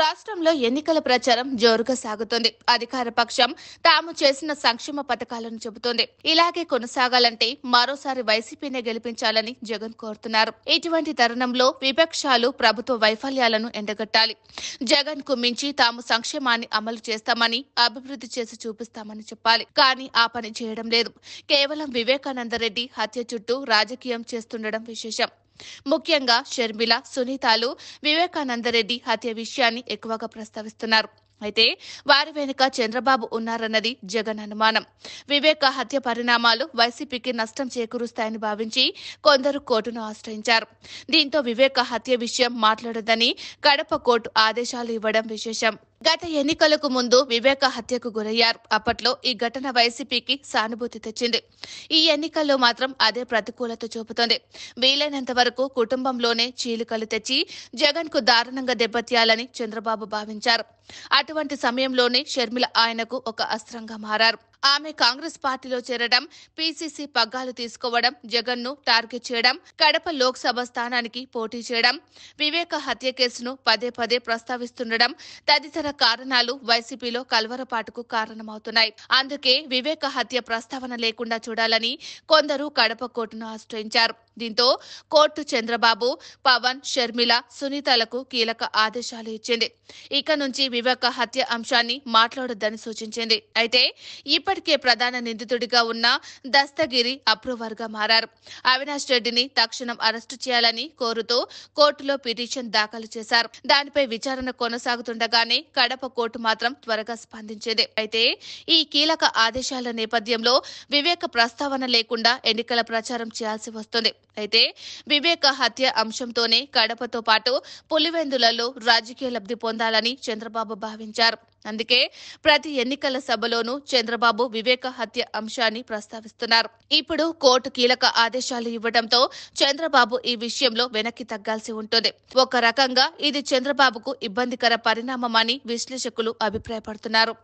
రాష్ట్రంలో ఎన్నికల ప్రచారం జోరుగా సాగుతోంది అధికార పక్షం తాము చేసిన సంక్షేమ పథకాలను చెబుతోంది ఇలాగే కొనసాగాలంటే మరోసారి వైసీపీనే గెలిపించాలని జగన్ కోరుతున్నారు ఇటువంటి తరుణంలో విపక్షాలు ప్రభుత్వ వైఫల్యాలను ఎండగట్టాలి జగన్ కు మించి తాము సంక్షేమాన్ని అమలు చేస్తామని అభివృద్ధి చేసి చూపిస్తామని చెప్పాలి కానీ ఆ పని చేయడం లేదు కేవలం వివేకానందరెడ్డి హత్య చుట్టూ రాజకీయం చేస్తుండడం విశేషం ముఖ్యంగా షర్మిల సునీతాలు వివేకానందరెడ్డి హత్య విషయాన్ని ఎక్కువగా ప్రస్తావిస్తున్నారు అయితే వారి వెనుక చంద్రబాబు ఉన్నారన్నది జగన్ అనుమానం వివేక హత్య పరిణామాలు వైసీపీకి నష్టం చేకూరుస్తాయని భావించి కొందరు కోర్టును ఆశ్రయించారు దీంతో వివేక హత్య విషయం మాట్లాడదని కడప కోర్టు ఆదేశాలు ఇవ్వడం విశేషం గత ఎన్నికలకు ముందు వివేక హత్యకు గురయ్యారు అప్పట్లో ఈ ఘటన వైసీపీకి సానుభూతి తెచ్చింది ఈ ఎన్నికల్లో మాత్రం అదే ప్రతికూలత చూపుతోంది వీలైనంత వరకు కుటుంబంలోనే చీలికలు తెచ్చి జగన్ కు దారుణంగా దెబ్బతీయాలని చంద్రబాబు భావించారు అటువంటి సమయంలోనే షర్మిల ఆయనకు ఒక అస్త్రంగా మారారు ఆమె కాంగ్రెస్ పార్టీలో చేరడం పీసీసీ పగ్గాలు తీసుకోవడం జగన్ను టార్గెట్ చేయడం కడప లోక్సభ స్థానానికి పోటీ చేయడం వివేక హత్య కేసును పదే పదే ప్రస్తావిస్తుండడం తదితర కారణాలు వైసీపీలో కలవరపాటుకు కారణమవుతున్నాయి అందుకే వివేక హత్య ప్రస్తావన లేకుండా చూడాలని కొందరు కడప కోర్టును ఆశ్రయించారు దీంతో కోర్టు చంద్రబాబు పవన్ షర్మిల సునీతలకు కీలక ఆదేశాలు ఇచ్చింది ఇక నుంచి వివేక హత్య అంశాన్ని మాట్లాడొద్దని సూచించింది అయితే ఇప్పటి ఇప్పటికే ప్రధాన నిందితుడిగా ఉన్న దస్తగిరి అప్రూవర్గా మారారు అవినాష్ రెడ్డిని తక్షణం అరెస్టు చేయాలని కోరుతూ కోర్టులో పిటిషన్ దాఖలు చేశారు దానిపై విచారణ కొనసాగుతుండగానే కడప కోర్టు మాత్రం త్వరగా స్పందించింది అయితే ఈ కీలక ఆదేశాల నేపథ్యంలో వివేక ప్రస్తావన లేకుండా ఎన్నికల ప్రచారం చేయాల్సి వస్తుంది అయితే వివేక హత్య అంశంతోనే కడపతో పాటు పులివెందులలో రాజకీయ లబ్ది పొందాలని చంద్రబాబు భావించారు అందుకే ప్రతి ఎన్నికల సభలోనూ చంద్రబాబు వివేక హత్య అంశాన్ని ప్రస్తావిస్తున్నారు ఇప్పుడు కోర్టు కీలక ఆదేశాలు ఇవ్వడంతో చంద్రబాబు ఈ విషయంలో వెనక్కి తగ్గాల్సి ఉంటుంది ఒక రకంగా ఇది చంద్రబాబుకు ఇబ్బందికర పరిణామమని విశ్లేషకులు అభిప్రాయపడుతున్నారు